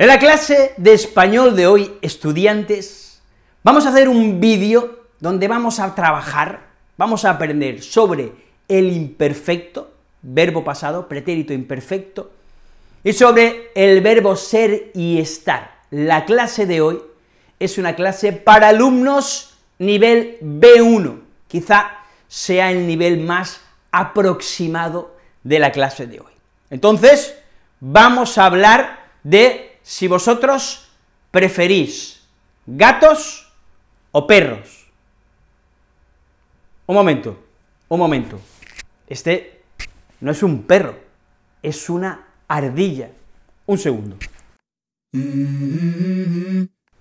En la clase de español de hoy, estudiantes, vamos a hacer un vídeo donde vamos a trabajar, vamos a aprender sobre el imperfecto, verbo pasado, pretérito imperfecto, y sobre el verbo ser y estar. La clase de hoy es una clase para alumnos nivel B1, quizá sea el nivel más aproximado de la clase de hoy. Entonces, vamos a hablar de si vosotros preferís gatos o perros. Un momento, un momento. Este no es un perro, es una ardilla. Un segundo.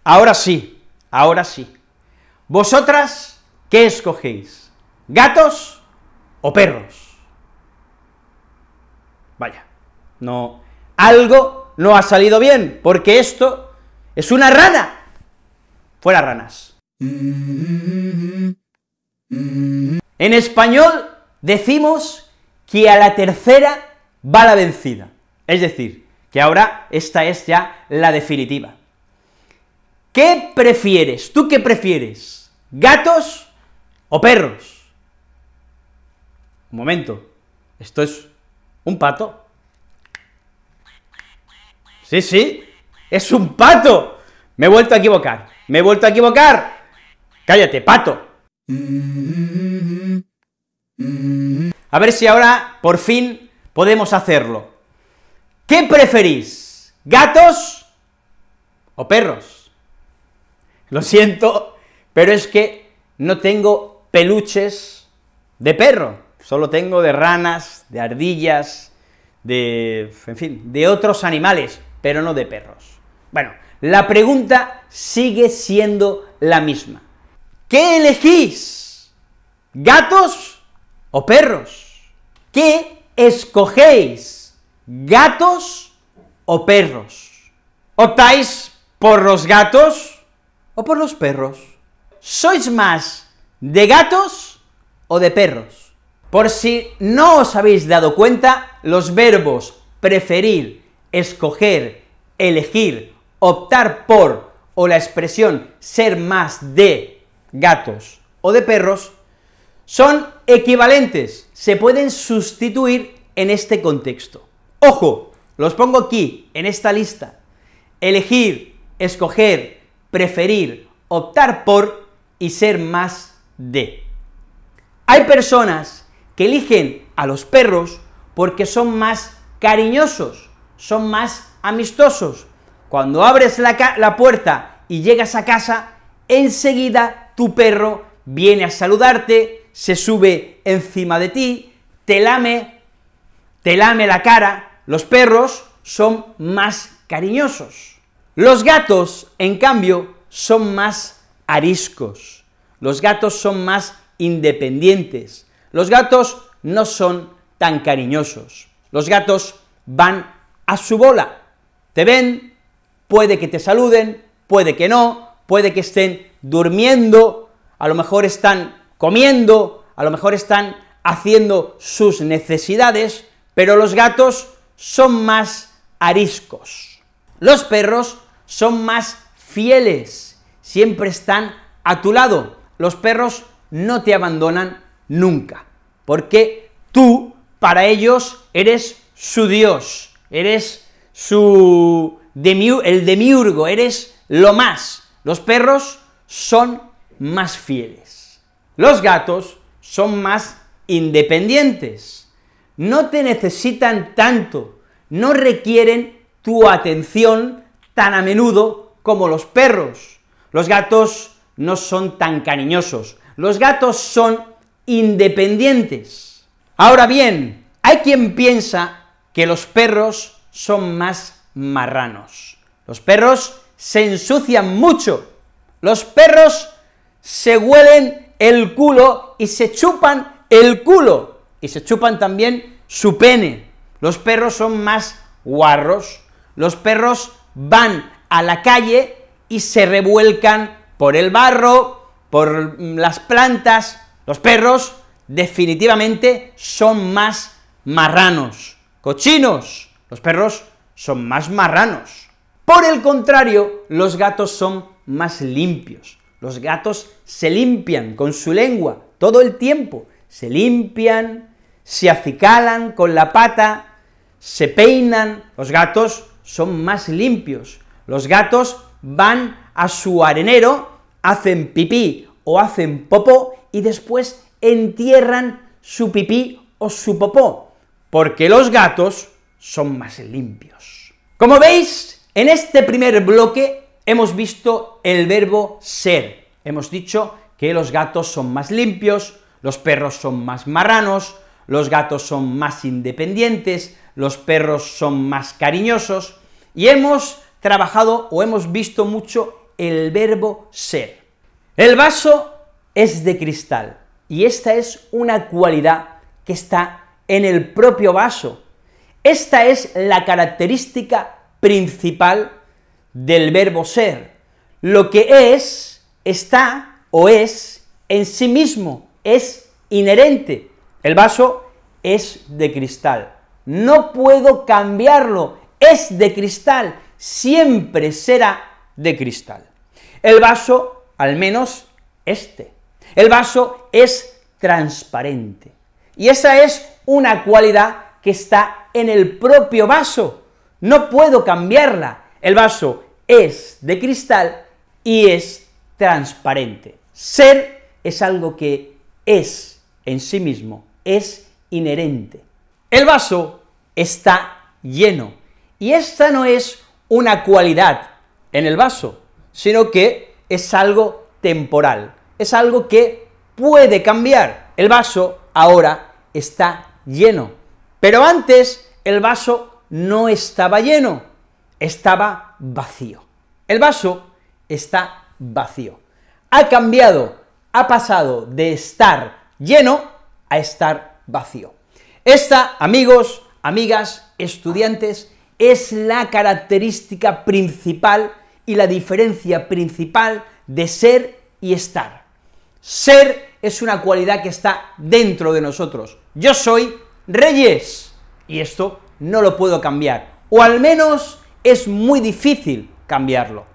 Ahora sí, ahora sí. ¿Vosotras qué escogéis? ¿Gatos o perros? Vaya, no. Algo no ha salido bien, porque esto es una rana. Fuera ranas. En español decimos que a la tercera va la vencida. Es decir, que ahora esta es ya la definitiva. ¿Qué prefieres? ¿Tú qué prefieres? ¿Gatos o perros? Un momento, esto es un pato. Sí, sí, es un pato. Me he vuelto a equivocar. Me he vuelto a equivocar. Cállate, pato. A ver si ahora, por fin, podemos hacerlo. ¿Qué preferís? ¿Gatos o perros? Lo siento, pero es que no tengo peluches de perro. Solo tengo de ranas, de ardillas, de... en fin, de otros animales pero no de perros. Bueno, la pregunta sigue siendo la misma. ¿Qué elegís? ¿Gatos o perros? ¿Qué escogéis? ¿Gatos o perros? ¿Optáis por los gatos o por los perros? ¿Sois más de gatos o de perros? Por si no os habéis dado cuenta, los verbos preferir escoger, elegir, optar por o la expresión ser más de gatos o de perros son equivalentes, se pueden sustituir en este contexto. Ojo, los pongo aquí, en esta lista. Elegir, escoger, preferir, optar por y ser más de. Hay personas que eligen a los perros porque son más cariñosos, son más amistosos. Cuando abres la, la, puerta y llegas a casa, enseguida tu perro viene a saludarte, se sube encima de ti, te lame, te lame la cara. Los perros son más cariñosos. Los gatos, en cambio, son más ariscos. Los gatos son más independientes. Los gatos no son tan cariñosos. Los gatos van a su bola. Te ven, puede que te saluden, puede que no, puede que estén durmiendo, a lo mejor están comiendo, a lo mejor están haciendo sus necesidades, pero los gatos son más ariscos. Los perros son más fieles, siempre están a tu lado. Los perros no te abandonan nunca, porque tú para ellos eres su Dios eres su el demiurgo, eres lo más. Los perros son más fieles. Los gatos son más independientes. No te necesitan tanto, no requieren tu atención tan a menudo como los perros. Los gatos no son tan cariñosos, los gatos son independientes. Ahora bien, hay quien piensa que los perros son más marranos. Los perros se ensucian mucho. Los perros se huelen el culo y se chupan el culo. Y se chupan también su pene. Los perros son más guarros. Los perros van a la calle y se revuelcan por el barro, por las plantas. Los perros definitivamente son más marranos cochinos, los perros son más marranos. Por el contrario, los gatos son más limpios. Los gatos se limpian con su lengua todo el tiempo, se limpian, se acicalan con la pata, se peinan, los gatos son más limpios. Los gatos van a su arenero, hacen pipí o hacen popó y después entierran su pipí o su popó porque los gatos son más limpios. Como veis, en este primer bloque hemos visto el verbo ser. Hemos dicho que los gatos son más limpios, los perros son más marranos, los gatos son más independientes, los perros son más cariñosos, y hemos trabajado o hemos visto mucho el verbo ser. El vaso es de cristal, y esta es una cualidad que está en el propio vaso. Esta es la característica principal del verbo ser. Lo que es, está o es en sí mismo, es inherente. El vaso es de cristal. No puedo cambiarlo, es de cristal, siempre será de cristal. El vaso, al menos este. El vaso es transparente. Y esa es una cualidad que está en el propio vaso. No puedo cambiarla. El vaso es de cristal y es transparente. Ser es algo que es en sí mismo, es inherente. El vaso está lleno y esta no es una cualidad en el vaso, sino que es algo temporal, es algo que puede cambiar. El vaso ahora está lleno, lleno. Pero antes el vaso no estaba lleno, estaba vacío. El vaso está vacío. Ha cambiado, ha pasado de estar lleno a estar vacío. Esta, amigos, amigas, estudiantes, es la característica principal y la diferencia principal de ser y estar. Ser es una cualidad que está dentro de nosotros, yo soy Reyes y esto no lo puedo cambiar, o al menos es muy difícil cambiarlo.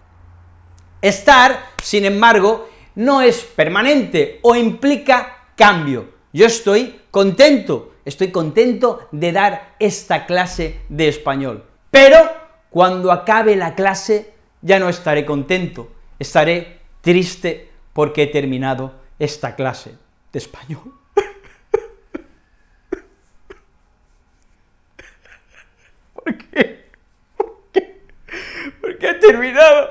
Estar, sin embargo, no es permanente o implica cambio. Yo estoy contento, estoy contento de dar esta clase de español, pero cuando acabe la clase ya no estaré contento, estaré triste porque he terminado esta clase de español. ¿Por qué? ¿Por qué? ¿Por qué terminado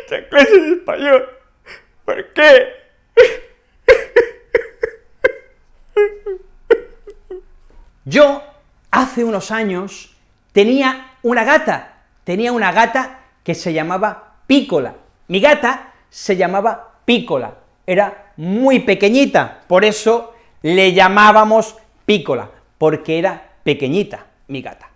esta clase de español? ¿Por qué? Yo, hace unos años, tenía una gata, tenía una gata que se llamaba Pícola. Mi gata se llamaba Pícola, era muy pequeñita, por eso le llamábamos Pícola, porque era pequeñita mi gata.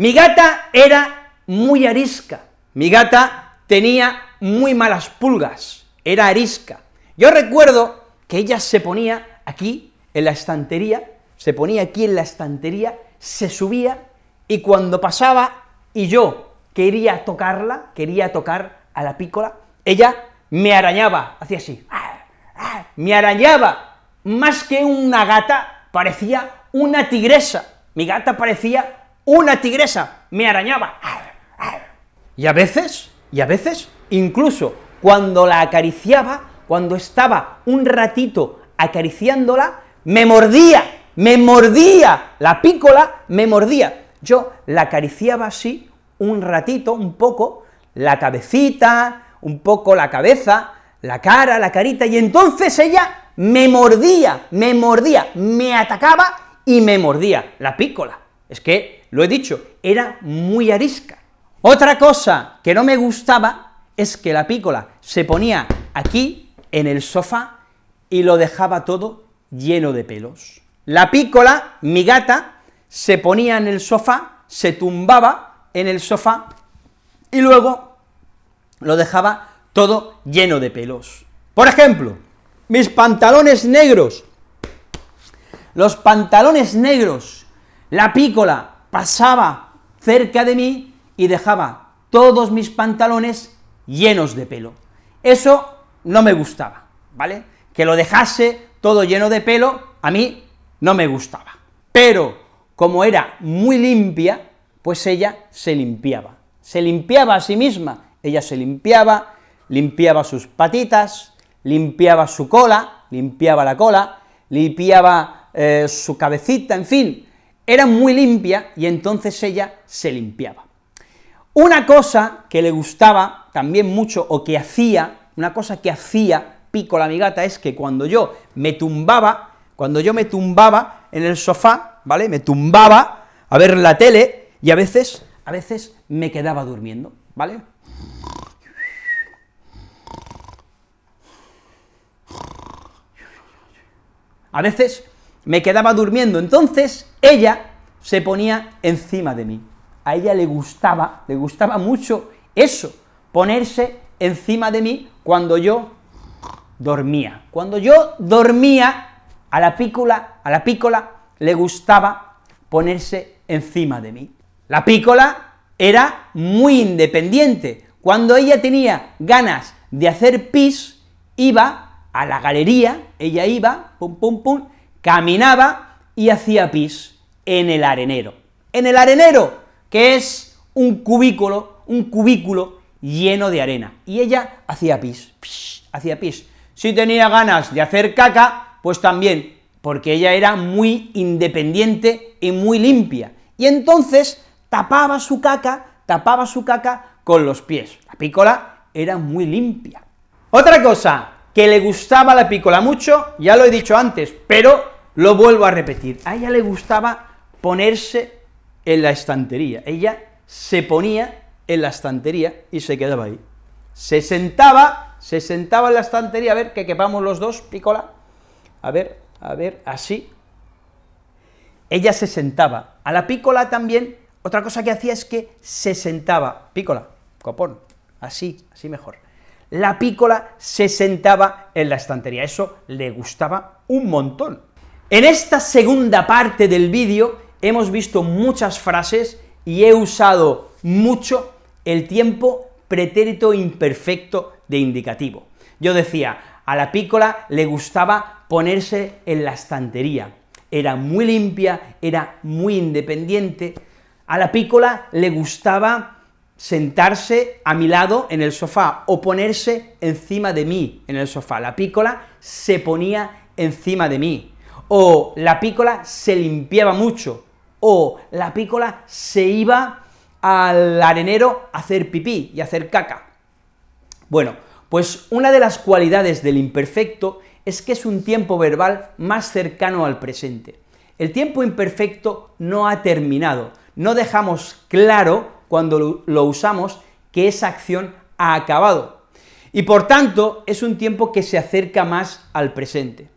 Mi gata era muy arisca. Mi gata tenía muy malas pulgas. Era arisca. Yo recuerdo que ella se ponía aquí en la estantería, se ponía aquí en la estantería, se subía y cuando pasaba y yo quería tocarla, quería tocar a la pícola, ella me arañaba, hacía así, ah, ah, me arañaba, más que una gata, parecía una tigresa, mi gata parecía una tigresa me arañaba. Y a veces, y a veces, incluso cuando la acariciaba, cuando estaba un ratito acariciándola, me mordía, me mordía, la pícola me mordía. Yo la acariciaba así un ratito, un poco, la cabecita, un poco la cabeza, la cara, la carita, y entonces ella me mordía, me mordía, me atacaba y me mordía la pícola. Es que lo he dicho, era muy arisca. Otra cosa que no me gustaba es que la pícola se ponía aquí, en el sofá, y lo dejaba todo lleno de pelos. La pícola, mi gata, se ponía en el sofá, se tumbaba en el sofá, y luego lo dejaba todo lleno de pelos. Por ejemplo, mis pantalones negros, los pantalones negros, la pícola pasaba cerca de mí y dejaba todos mis pantalones llenos de pelo. Eso no me gustaba, ¿vale? Que lo dejase todo lleno de pelo, a mí no me gustaba. Pero como era muy limpia, pues ella se limpiaba. Se limpiaba a sí misma, ella se limpiaba, limpiaba sus patitas, limpiaba su cola, limpiaba la cola, limpiaba eh, su cabecita, en fin, era muy limpia y entonces ella se limpiaba. Una cosa que le gustaba también mucho o que hacía, una cosa que hacía pico la migata es que cuando yo me tumbaba, cuando yo me tumbaba en el sofá, ¿vale? Me tumbaba a ver la tele y a veces, a veces me quedaba durmiendo, ¿vale? A veces me quedaba durmiendo, entonces ella se ponía encima de mí. A ella le gustaba, le gustaba mucho eso, ponerse encima de mí cuando yo dormía. Cuando yo dormía, a la pícola, a la pícola le gustaba ponerse encima de mí. La pícola era muy independiente. Cuando ella tenía ganas de hacer pis, iba a la galería, ella iba, pum, pum, pum, caminaba y hacía pis en el arenero. En el arenero, que es un cubículo, un cubículo lleno de arena. Y ella hacía pis, hacía pis. Si tenía ganas de hacer caca, pues también, porque ella era muy independiente y muy limpia. Y entonces tapaba su caca, tapaba su caca con los pies. La pícola era muy limpia. Otra cosa que le gustaba a la pícola mucho, ya lo he dicho antes, pero lo vuelvo a repetir, a ella le gustaba ponerse en la estantería, ella se ponía en la estantería y se quedaba ahí. Se sentaba, se sentaba en la estantería, a ver, que quepamos los dos, pícola, a ver, a ver, así. Ella se sentaba. A la pícola también, otra cosa que hacía es que se sentaba, pícola, copón, así, así mejor. La pícola se sentaba en la estantería, eso le gustaba un montón. En esta segunda parte del vídeo hemos visto muchas frases y he usado mucho el tiempo pretérito imperfecto de indicativo. Yo decía, a la pícola le gustaba ponerse en la estantería, era muy limpia, era muy independiente, a la pícola le gustaba sentarse a mi lado en el sofá o ponerse encima de mí en el sofá. La pícola se ponía encima de mí o la pícola se limpiaba mucho, o la pícola se iba al arenero a hacer pipí y a hacer caca. Bueno, pues una de las cualidades del imperfecto es que es un tiempo verbal más cercano al presente. El tiempo imperfecto no ha terminado, no dejamos claro cuando lo usamos que esa acción ha acabado. Y por tanto, es un tiempo que se acerca más al presente.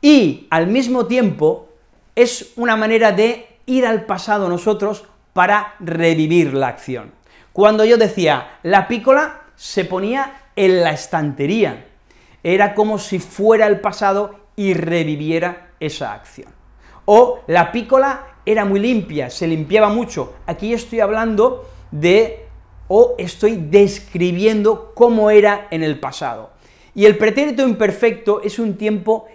Y al mismo tiempo es una manera de ir al pasado nosotros para revivir la acción. Cuando yo decía la pícola, se ponía en la estantería. Era como si fuera el pasado y reviviera esa acción. O la pícola era muy limpia, se limpiaba mucho. Aquí estoy hablando de o estoy describiendo cómo era en el pasado. Y el pretérito imperfecto es un tiempo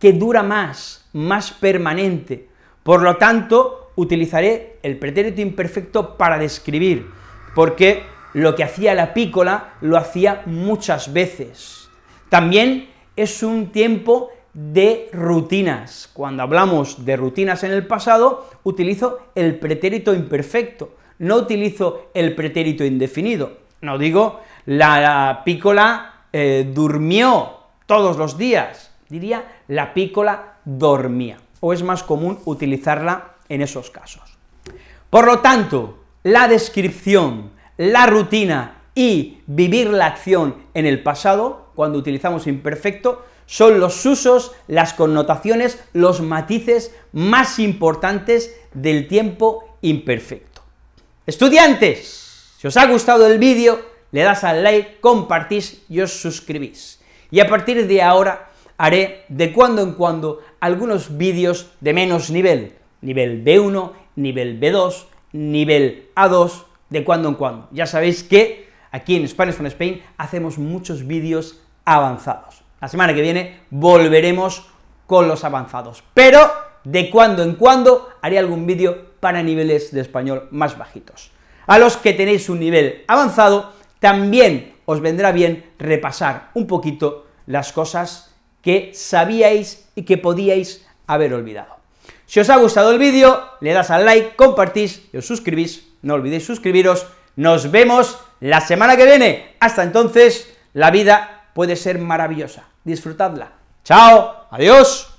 que dura más, más permanente. Por lo tanto, utilizaré el pretérito imperfecto para describir, porque lo que hacía la pícola lo hacía muchas veces. También es un tiempo de rutinas. Cuando hablamos de rutinas en el pasado, utilizo el pretérito imperfecto, no utilizo el pretérito indefinido. No digo, la, pícola eh, durmió todos los días, diría la pícola dormía, o es más común utilizarla en esos casos. Por lo tanto, la descripción, la rutina y vivir la acción en el pasado, cuando utilizamos imperfecto, son los usos, las connotaciones, los matices más importantes del tiempo imperfecto. Estudiantes, si os ha gustado el vídeo, le das al like, compartís y os suscribís. Y a partir de ahora haré de cuando en cuando algunos vídeos de menos nivel, nivel B1, nivel B2, nivel A2, de cuando en cuando. Ya sabéis que aquí en Spanish from Spain hacemos muchos vídeos avanzados. La semana que viene volveremos con los avanzados, pero de cuando en cuando haré algún vídeo para niveles de español más bajitos. A los que tenéis un nivel avanzado, también os vendrá bien repasar un poquito las cosas que sabíais y que podíais haber olvidado. Si os ha gustado el vídeo, le das al like, compartís y os suscribís, no olvidéis suscribiros, nos vemos la semana que viene. Hasta entonces, la vida puede ser maravillosa, disfrutadla. Chao, adiós.